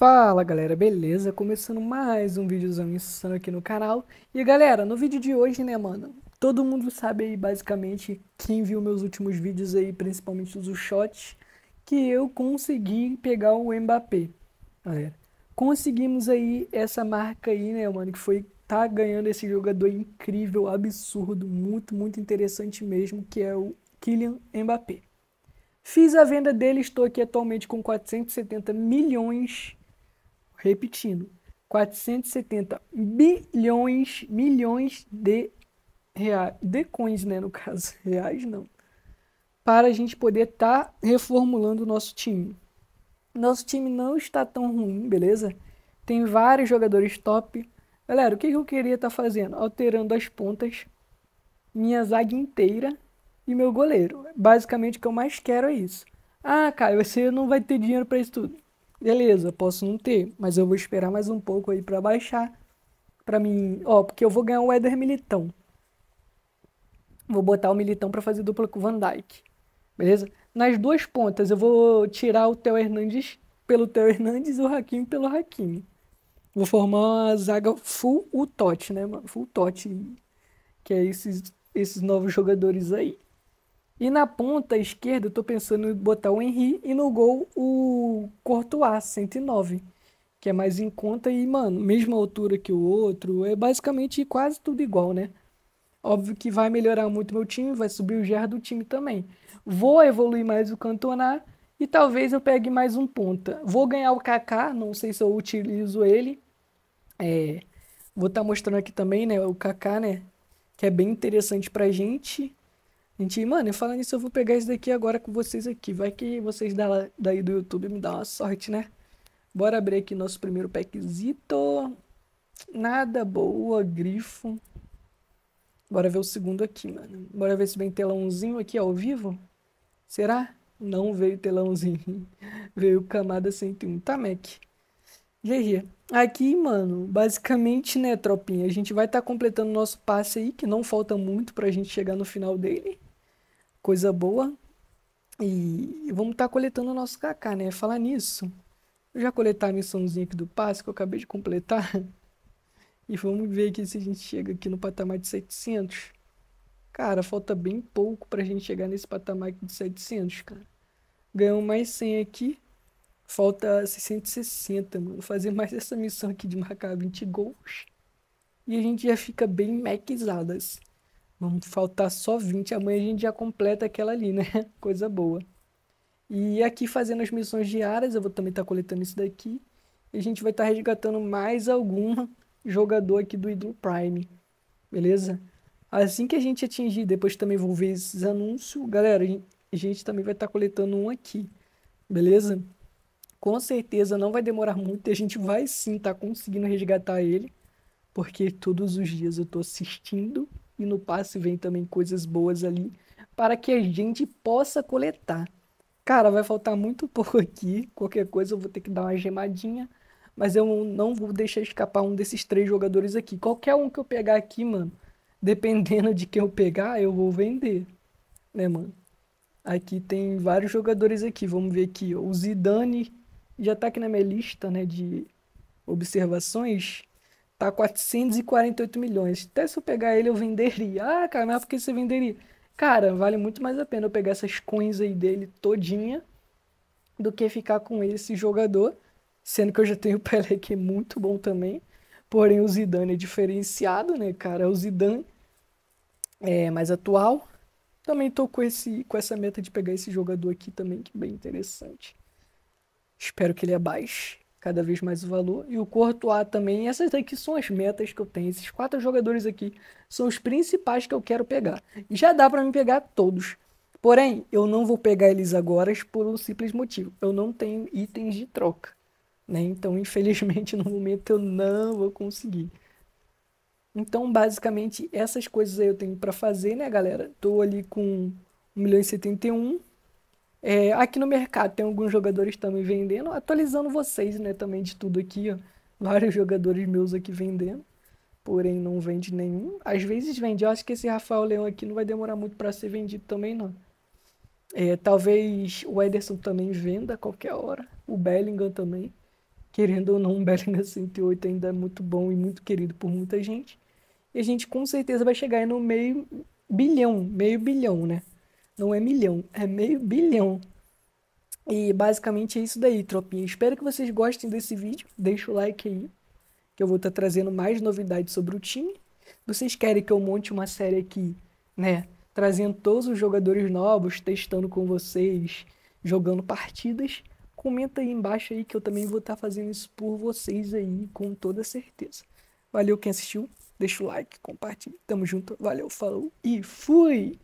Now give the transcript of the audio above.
Fala galera, beleza? Começando mais um vídeozão insano aqui no canal. E galera, no vídeo de hoje, né mano, todo mundo sabe aí basicamente, quem viu meus últimos vídeos aí, principalmente os shots, que eu consegui pegar o Mbappé, galera. Conseguimos aí essa marca aí, né mano, que foi tá ganhando esse jogador incrível, absurdo, muito, muito interessante mesmo, que é o Kylian Mbappé. Fiz a venda dele, estou aqui atualmente com 470 milhões repetindo, 470 bilhões, milhões de reais, de coins, né, no caso, reais não, para a gente poder estar tá reformulando o nosso time. Nosso time não está tão ruim, beleza? Tem vários jogadores top. Galera, o que eu queria estar tá fazendo? Alterando as pontas, minha zaga inteira e meu goleiro. Basicamente, o que eu mais quero é isso. Ah, Caio, você não vai ter dinheiro para isso tudo. Beleza, posso não ter, mas eu vou esperar mais um pouco aí para baixar. Para mim, ó, porque eu vou ganhar um Eder Militão. Vou botar o Militão para fazer dupla com o Van Dyke Beleza? Nas duas pontas eu vou tirar o Theo Hernandes pelo Theo Hernandes e o Hakimi pelo Hakimi. Vou formar uma zaga full o Totti, né, mano? Full Tote. que é esses esses novos jogadores aí. E na ponta esquerda, eu tô pensando em botar o Henry e no gol o Courtois, 109, que é mais em conta e, mano, mesma altura que o outro, é basicamente quase tudo igual, né? Óbvio que vai melhorar muito meu time, vai subir o GR do time também. Vou evoluir mais o Cantona e talvez eu pegue mais um ponta. Vou ganhar o Kaká, não sei se eu utilizo ele. É, vou estar tá mostrando aqui também, né, o Kaká, né, que é bem interessante pra gente gente, mano, e falando isso eu vou pegar isso daqui agora com vocês aqui. Vai que vocês daí do YouTube me dão uma sorte, né? Bora abrir aqui nosso primeiro packzito. Nada boa, grifo. Bora ver o segundo aqui, mano. Bora ver se vem telãozinho aqui ao vivo. Será? Não veio telãozinho. veio camada 101. Tá, Mac. GG. Aqui, mano, basicamente, né, tropinha? A gente vai estar tá completando nosso passe aí, que não falta muito pra gente chegar no final dele coisa boa. E vamos estar tá coletando o nosso cacá, né? Falar nisso, eu já coletar a missãozinha aqui do passe que eu acabei de completar. E vamos ver aqui se a gente chega aqui no patamar de 700. Cara, falta bem pouco pra gente chegar nesse patamar aqui de 700, cara. Ganhamos mais 100 aqui. Falta 660, mano. Fazer mais essa missão aqui de marcar 20 gols. E a gente já fica bem mequizadas. Assim. Vamos faltar só 20. Amanhã a gente já completa aquela ali, né? Coisa boa. E aqui fazendo as missões diárias, eu vou também estar tá coletando isso daqui. E a gente vai estar tá resgatando mais algum jogador aqui do Idol Prime. Beleza? Assim que a gente atingir, depois também vou ver esses anúncios. Galera, a gente também vai estar tá coletando um aqui. Beleza? Com certeza não vai demorar muito e a gente vai sim estar tá conseguindo resgatar ele. Porque todos os dias eu estou assistindo e no passe vem também coisas boas ali para que a gente possa coletar. Cara, vai faltar muito pouco aqui, qualquer coisa eu vou ter que dar uma gemadinha, mas eu não vou deixar escapar um desses três jogadores aqui. Qualquer um que eu pegar aqui, mano, dependendo de quem eu pegar, eu vou vender, né, mano? Aqui tem vários jogadores aqui, vamos ver aqui, o Zidane já tá aqui na minha lista, né, de observações, Tá 448 milhões. Até se eu pegar ele, eu venderia. Ah, cara, mas por que você venderia? Cara, vale muito mais a pena eu pegar essas coins aí dele todinha do que ficar com esse jogador. Sendo que eu já tenho o Pelé, que é muito bom também. Porém, o Zidane é diferenciado, né, cara? É o Zidane é mais atual. Também tô com, esse, com essa meta de pegar esse jogador aqui também, que é bem interessante. Espero que ele abaixe cada vez mais o valor. E o Courtois também. E essas aqui são as metas que eu tenho. Esses quatro jogadores aqui são os principais que eu quero pegar. E já dá para me pegar todos. Porém, eu não vou pegar eles agora por um simples motivo. Eu não tenho itens de troca. Né? Então, infelizmente, no momento eu não vou conseguir. Então, basicamente, essas coisas aí eu tenho para fazer, né, galera? Tô ali com 1 milhão e 71. É, aqui no mercado tem alguns jogadores também vendendo, atualizando vocês, né, também de tudo aqui, ó. Vários jogadores meus aqui vendendo, porém não vende nenhum. Às vezes vende, eu acho que esse Rafael Leão aqui não vai demorar muito para ser vendido também, não. É, talvez o Ederson também venda a qualquer hora, o Bellingham também. Querendo ou não, o Bellingham 108 ainda é muito bom e muito querido por muita gente. E a gente com certeza vai chegar aí no meio bilhão, meio bilhão, né? Não é milhão, é meio bilhão. E basicamente é isso daí, tropinha. Espero que vocês gostem desse vídeo. Deixa o like aí, que eu vou estar tá trazendo mais novidades sobre o time. Vocês querem que eu monte uma série aqui, né? Trazendo todos os jogadores novos, testando com vocês, jogando partidas. Comenta aí embaixo aí que eu também vou estar tá fazendo isso por vocês aí, com toda certeza. Valeu quem assistiu, deixa o like, compartilha, tamo junto, valeu, falou e fui!